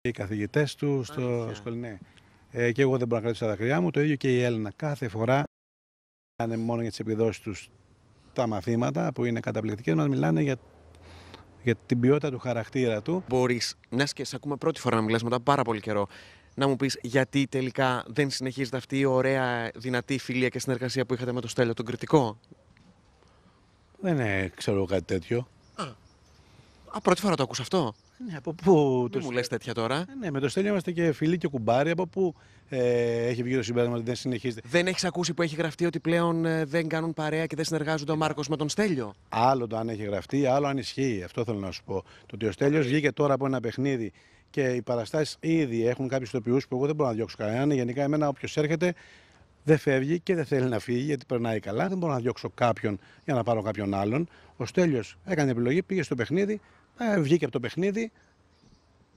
οι καθηγητές του στο σχολείο. Ναι. Ε, και εγώ δεν μπορώ να κρατήσω τα δακρυά μου. Το ίδιο και η Έλληνα. Κάθε φορά μιλάνε μόνο για τις επιδόσεις τους τα μαθήματα που είναι καταπληκτικές, μας μιλάνε για, για την ποιότητα του χαρακτήρα του. Μπορείς, μια και σε ακούμε πρώτη φορά να μιλάς μετά πάρα πολύ καιρό, να μου πεις γιατί τελικά δεν συνεχίζεται αυτή η ωραία, δυνατή φιλία και συνεργασία που είχατε με το Στέλιο, τον κριτικό. Δεν είναι ξέρω κάτι τέτοιο. Α, πρώτη φορά το ακούσα αυτό. Ναι, από πού. μου λες τέτοια τώρα. Ε, ναι, με το Στέλιο είμαστε και φίλοι και κουμπάρι. Από πού ε, έχει βγει το συμπέρασμα ότι δεν συνεχίζεται. Δεν έχεις ακούσει που έχει γραφτεί ότι πλέον ε, δεν κάνουν παρέα και δεν συνεργάζονται ο Μάρκος με τον Στέλιο. Άλλο το αν έχει γραφτεί, άλλο αν ισχύει. Αυτό θέλω να σου πω. Το ότι ο Στέλιος βγήκε τώρα από ένα παιχνίδι και οι παραστάσεις ήδη έχουν κάποιους τοπιού που εγώ δεν μπορώ να διώξω κανέναν. Γενικά, εμένα όποιος έρχεται δεν φεύγει και δεν θέλει να φύγει γιατί περνάει καλά. Δεν μπορώ να διώξω κάποιον για να πάρω κάποιον άλλον. Ο Στέλιος έκανε επιλογή, πήγε στο παιχνίδι, ε, βγήκε από το παιχνίδι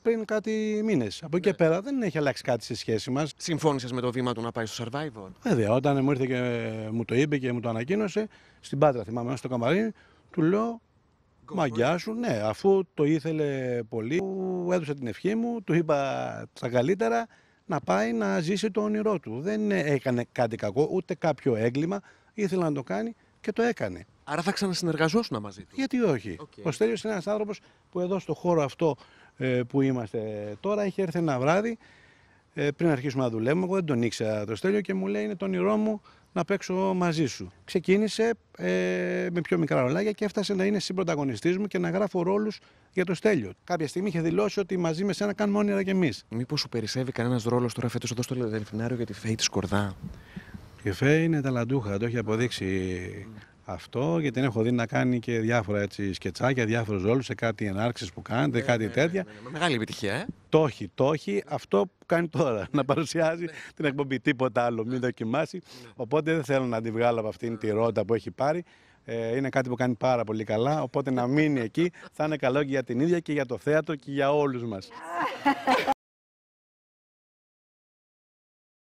πριν κάτι μήνες. Από εκεί και ναι. πέρα δεν έχει αλλάξει κάτι στη σχέση μας. Συμφώνησες με το βήμα του να πάει στο survivor. Βέβαια, όταν μου ήρθε και μου το είπε και μου το ανακοίνωσε, στην πάτρα θυμάμαι, στο καμαρίνι, του λέω Μαγκιά σου, ναι, αφού το ήθελε πολύ, έδωσε την ευχή μου, του είπα τα καλύτερα να πάει να ζήσει το όνειρό του. Δεν έκανε κάτι κακό, ούτε κάποιο έγκλημα. Ήθελε να το κάνει και το έκανε. Άρα θα ξανασυνεργαζόσουν μαζί του. Γιατί όχι. Okay. Ο Στέλιος είναι ένας άνθρωπος που εδώ στο χώρο αυτό ε, που είμαστε τώρα είχε έρθει ένα βράδυ ε, πριν αρχίσουμε να δουλεύουμε. Εγώ δεν τον ήξερα το Στέλιο και μου λέει είναι το όνειρό μου να παίξω μαζί σου. Ξεκίνησε ε, με πιο μικρά ρολάγια και έφτασε να είναι συμπροταγωνιστής μου και να γράφω ρόλους για το Στέλιο. Κάποια στιγμή είχε δηλώσει ότι μαζί με σένα κάνουμε όνειρα και εμείς. Μήπως σου περισσεύει κανένας ρόλος τώρα φέτος εδώ στο Λεδελφινάριο για τη Φέη της Σκορδά. Η Φέη είναι ταλαντούχα, το έχει αποδείξει αυτό, γιατί την έχω δει να κάνει και διάφορα έτσι, σκετσάκια, διάφορους ρόλους σε κάτι ενάρξεις που κάνετε, ναι, κάτι ναι, ναι τέτοια. Ναι, μεγάλη επιτυχία, ε. Το έχει, το έχει. Αυτό που κάνει τώρα, να παρουσιάζει την εκπομπή. Τίποτα άλλο, μην δοκιμάσει. Οπότε δεν θέλω να την βγάλω από αυτήν τη ρότα που έχει πάρει. Ε, είναι κάτι που κάνει πάρα πολύ καλά. Οπότε να μείνει εκεί θα είναι καλό και για την ίδια και για το θέατρο και για όλους μας.